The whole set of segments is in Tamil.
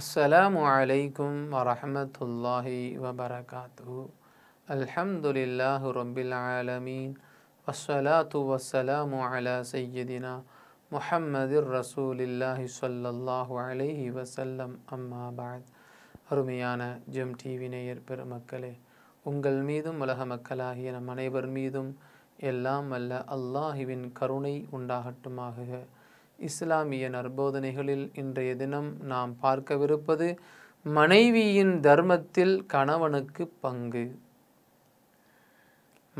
السلام عليكم ورحمة الله وبركاته الحمد لله رب العالمين والصلاة والسلام على سيدنا محمد رسول الله صلى الله عليه وسلم أما بعد رميانا جم அருமையான ஜெம் டிவி நேயர் பெருமக்களே உங்கள் மீதும் உலக மக்களாகிய நம் அனைவர் மீதும் எல்லாம் அல்ல அல்லாஹிவின் கருணை உண்டாகட்டுமாக இஸ்லாமிய நற்போதனைகளில் இன்றைய தினம் நாம் பார்க்கவிருப்பது மனைவியின் தர்மத்தில் கணவனுக்கு பங்கு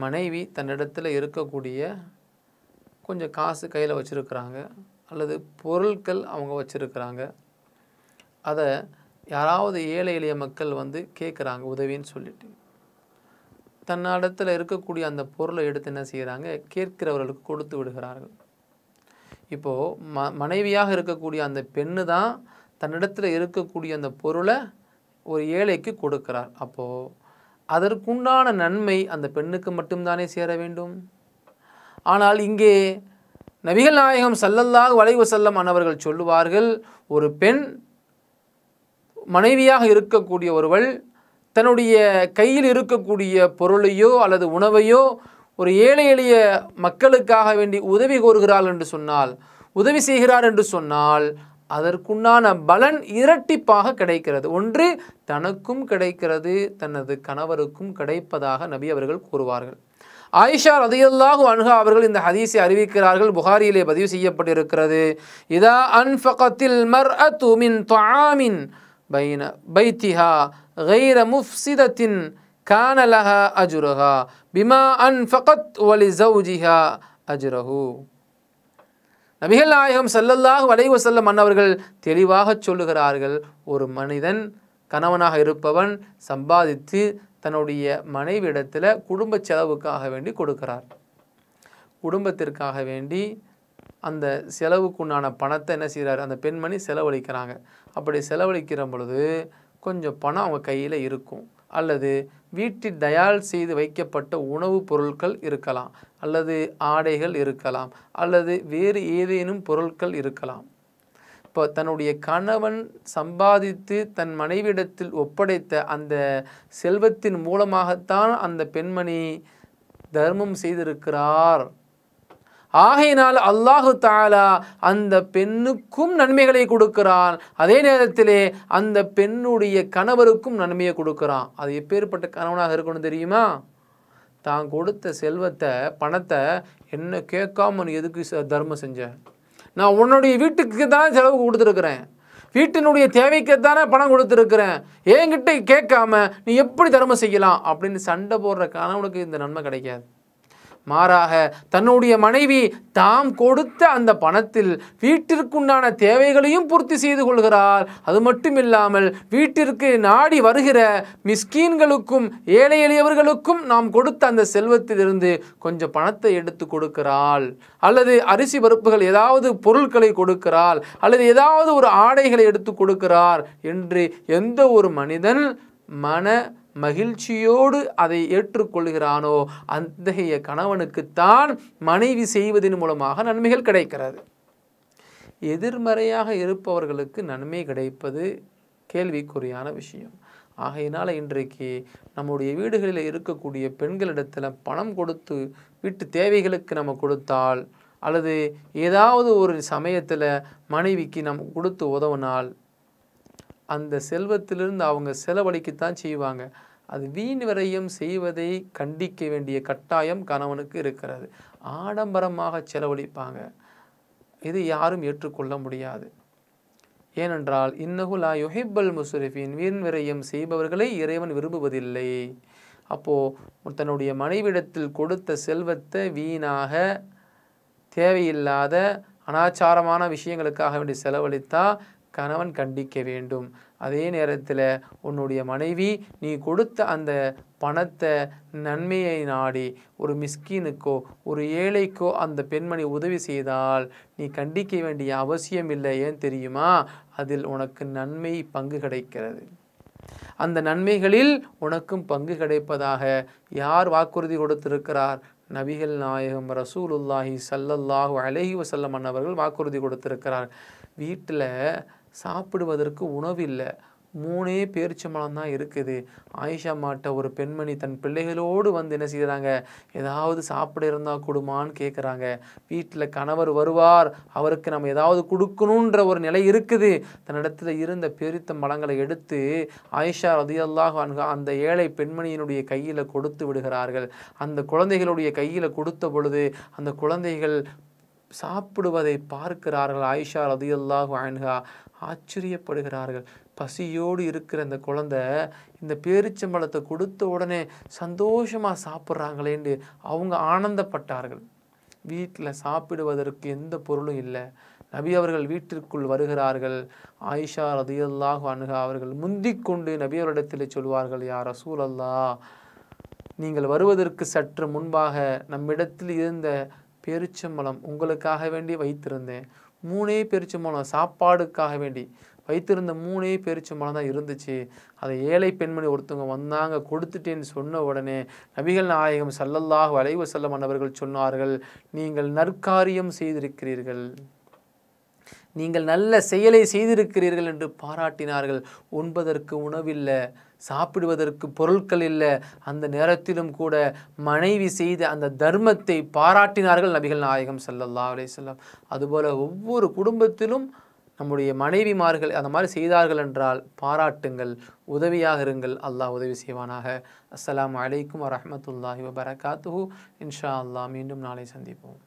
மனைவி தன்னிடத்தில் இருக்கக்கூடிய கொஞ்சம் காசு கையில் வச்சுருக்கிறாங்க அல்லது பொருட்கள் அவங்க வச்சுருக்கிறாங்க அதை யாராவது ஏழை எளிய மக்கள் வந்து கேட்குறாங்க உதவின்னு சொல்லிட்டு தன்னிடத்தில் இருக்கக்கூடிய அந்த பொருளை எடுத்து என்ன செய்கிறாங்க கேட்கிறவர்களுக்கு கொடுத்து விடுகிறார்கள் இப்போது ம மனைவியாக இருக்கக்கூடிய அந்த பெண்ணு தான் தன்னிடத்தில் இருக்கக்கூடிய அந்த பொருளை ஒரு ஏழைக்கு கொடுக்கிறார் அப்போது அதற்குண்டான நன்மை அந்த பெண்ணுக்கு மட்டும்தானே சேர வேண்டும் ஆனால் இங்கே நபிகள் நாயகம் சல்லல்லாக வளைவு செல்லம் அனவர்கள் சொல்லுவார்கள் ஒரு பெண் மனைவியாக இருக்கக்கூடிய ஒருவள் தன்னுடைய கையில் இருக்கக்கூடிய பொருளையோ அல்லது உணவையோ ஒரு ஏழை எளிய மக்களுக்காக வேண்டி உதவி கோருகிறாள் என்று சொன்னால் உதவி செய்கிறார் என்று சொன்னால் அதற்குண்டான பலன் இரட்டிப்பாக கிடைக்கிறது ஒன்று தனக்கும் கிடைக்கிறது தனது கணவருக்கும் கிடைப்பதாக நபி அவர்கள் கூறுவார்கள் ஆயிஷா ரதையல்லாஹு அணுகா அவர்கள் இந்த ஹதீஸை அறிவிக்கிறார்கள் புகாரியிலே பதிவு செய்யப்பட்டிருக்கிறது இதா அன்பகத்தில் மர் அத்து மின் பைன பைத்திஹா கைர சிதத்தின் கானலஹா அஜுரஹா பிமா அன் ஃபகத் ஒலி ஜவுஜிஹா அஜுரஹு நபிகள் நாயகம் சல்லல்லாஹு வலைவு செல்லம் அன்னவர்கள் தெளிவாக சொல்லுகிறார்கள் ஒரு மனிதன் கணவனாக இருப்பவன் சம்பாதித்து தன்னுடைய மனைவியிடத்தில் குடும்ப செலவுக்காக வேண்டி கொடுக்கிறார் குடும்பத்திற்காக வேண்டி அந்த செலவுக்குண்டான பணத்தை என்ன செய்கிறார் அந்த பெண்மணி செலவழிக்கிறாங்க அப்படி செலவழிக்கிற பொழுது கொஞ்சம் பணம் அவங்க கையில் இருக்கும் அல்லது வீட்டில் தயார் செய்து வைக்கப்பட்ட உணவுப் பொருட்கள் இருக்கலாம் அல்லது ஆடைகள் இருக்கலாம் அல்லது வேறு ஏதேனும் பொருட்கள் இருக்கலாம் இப்போ தன்னுடைய கணவன் சம்பாதித்து தன் மனைவியிடத்தில் ஒப்படைத்த அந்த செல்வத்தின் மூலமாகத்தான் அந்த பெண்மணி தர்மம் செய்திருக்கிறார் ஆகையினால் அல்லாஹு தாலா அந்த பெண்ணுக்கும் நன்மைகளை கொடுக்கிறான் அதே நேரத்திலே அந்த பெண்ணுடைய கணவருக்கும் நன்மையை கொடுக்குறான் அது எப்பேற்பட்ட கணவனாக இருக்கணும் தெரியுமா தான் கொடுத்த செல்வத்தை பணத்தை என்ன கேட்காம எதுக்கு தர்மம் செஞ்சேன் நான் உன்னுடைய வீட்டுக்கு தான் செலவு கொடுத்துருக்குறேன் வீட்டினுடைய தேவைக்குத்தானே பணம் கொடுத்துருக்குறேன் என்கிட்ட கேட்காம நீ எப்படி தர்மம் செய்யலாம் அப்படின்னு சண்டை போடுற கணவனுக்கு இந்த நன்மை கிடைக்காது மாறாக தன்னுடைய மனைவி தாம் கொடுத்த அந்த பணத்தில் வீட்டிற்குண்டான தேவைகளையும் பூர்த்தி செய்து கொள்கிறார் அது மட்டும் இல்லாமல் வீட்டிற்கு நாடி வருகிற மிஸ்கீன்களுக்கும் ஏழை எளியவர்களுக்கும் நாம் கொடுத்த அந்த செல்வத்திலிருந்து கொஞ்சம் பணத்தை எடுத்து கொடுக்கிறாள் அல்லது அரிசி பருப்புகள் ஏதாவது பொருட்களை கொடுக்கிறாள் அல்லது ஏதாவது ஒரு ஆடைகளை எடுத்து கொடுக்கிறார் என்று எந்த ஒரு மனிதன் மன மகிழ்ச்சியோடு அதை ஏற்றுக்கொள்கிறானோ அத்தகைய கணவனுக்குத்தான் மனைவி செய்வதன் மூலமாக நன்மைகள் கிடைக்கிறது எதிர்மறையாக இருப்பவர்களுக்கு நன்மை கிடைப்பது கேள்விக்குறியான விஷயம் ஆகையினால் இன்றைக்கு நம்முடைய வீடுகளில் இருக்கக்கூடிய பெண்களிடத்தில் பணம் கொடுத்து வீட்டு தேவைகளுக்கு நம்ம கொடுத்தால் அல்லது ஏதாவது ஒரு சமயத்தில் மனைவிக்கு நம் கொடுத்து உதவினால் அந்த செல்வத்திலிருந்து அவங்க செலவழிக்கத்தான் செய்வாங்க அது வீண் விரயம் செய்வதை கண்டிக்க வேண்டிய கட்டாயம் கணவனுக்கு இருக்கிறது ஆடம்பரமாக செலவழிப்பாங்க இது யாரும் ஏற்றுக்கொள்ள முடியாது ஏனென்றால் இன்னகுலா யொஹிப்பல் முசுரிஃபின் வீண் விரையும் செய்பவர்களை இறைவன் விரும்புவதில்லை அப்போது தன்னுடைய மனைவிடத்தில் கொடுத்த செல்வத்தை வீணாக தேவையில்லாத அனாச்சாரமான விஷயங்களுக்காக வேண்டி செலவழித்தால் கணவன் கண்டிக்க வேண்டும் அதே நேரத்தில் உன்னுடைய மனைவி நீ கொடுத்த அந்த பணத்தை நன்மையை நாடி ஒரு மிஸ்கீனுக்கோ ஒரு ஏழைக்கோ அந்த பெண்மணி உதவி செய்தால் நீ கண்டிக்க வேண்டிய அவசியம் இல்லை ஏன் தெரியுமா அதில் உனக்கு நன்மை பங்கு கிடைக்கிறது அந்த நன்மைகளில் உனக்கும் பங்கு கிடைப்பதாக யார் வாக்குறுதி கொடுத்திருக்கிறார் நபிகள் நாயகம் ரசூலுல்லாஹி சல்லல்லாஹு அலஹி வசல்லம் அன்னவர்கள் வாக்குறுதி கொடுத்திருக்கிறார் வீட்டில் சாப்பிடுவதற்கு உணவு இல்லை மூணே பேரிச்சம்பழம் தான் இருக்குது ஆயிஷா மாட்ட ஒரு பெண்மணி தன் பிள்ளைகளோடு வந்து என்ன செய்கிறாங்க ஏதாவது சாப்பிட இருந்தால் கொடுமான்னு கேட்குறாங்க வீட்டில் கணவர் வருவார் அவருக்கு நம்ம ஏதாவது கொடுக்கணுன்ற ஒரு நிலை இருக்குது தன்னிடத்தில் இருந்த பேரித்த மலங்களை எடுத்து ஆயிஷா ரதியல்லாக அந்த ஏழை பெண்மணியினுடைய கையில் கொடுத்து விடுகிறார்கள் அந்த குழந்தைகளுடைய கையில் கொடுத்த பொழுது அந்த குழந்தைகள் சாப்பிடுவதை பார்க்கிறார்கள் ஆயிஷா ரதியுல்லாஹு அன்ஹா ஆச்சரியப்படுகிறார்கள் பசியோடு இருக்கிற இந்த குழந்தை இந்த பேரிச்சம்பழத்தை கொடுத்த உடனே சந்தோஷமாக சாப்பிட்றாங்களேன்னு அவங்க ஆனந்தப்பட்டார்கள் வீட்டில் சாப்பிடுவதற்கு எந்த பொருளும் இல்லை நபி அவர்கள் வீட்டிற்குள் வருகிறார்கள் ஆயிஷா ரதியுல்லாஹு அணுகா அவர்கள் முந்திக்கொண்டு கொண்டு நபி அவரிடத்தில் சொல்வார்கள் யார் ரசூல் அல்லா நீங்கள் வருவதற்கு சற்று முன்பாக நம்மிடத்தில் இருந்த பேரிச்சம்பழம் உங்களுக்காக வேண்டி வைத்திருந்தேன் மூணே பேரிச்சம்பழம் சாப்பாடுக்காக வேண்டி வைத்திருந்த மூணே பேரிச்சம்பழம் தான் இருந்துச்சு அதை ஏழை பெண்மணி ஒருத்தவங்க வந்தாங்க கொடுத்துட்டேன்னு சொன்ன உடனே நபிகள் நாயகம் சல்லல்லாக வளைவு செல்ல அன்னவர்கள் சொன்னார்கள் நீங்கள் நற்காரியம் செய்திருக்கிறீர்கள் நீங்கள் நல்ல செயலை செய்திருக்கிறீர்கள் என்று பாராட்டினார்கள் உண்பதற்கு உணவில்லை சாப்பிடுவதற்கு பொருட்கள் இல்லை அந்த நேரத்திலும் கூட மனைவி செய்த அந்த தர்மத்தை பாராட்டினார்கள் நபிகள் நாயகம் சல்லல்லா அலிசல்லாம் அதுபோல் ஒவ்வொரு குடும்பத்திலும் நம்முடைய மனைவிமார்கள் அந்த மாதிரி செய்தார்கள் என்றால் பாராட்டுங்கள் உதவியாக இருங்கள் அல்லாஹ் உதவி செய்வானாக அஸ்லாம் அலைக்கும் வரமத்துல்லாஹி வபரகாத்து இன்ஷா அல்லா மீண்டும் நாளை சந்திப்போம்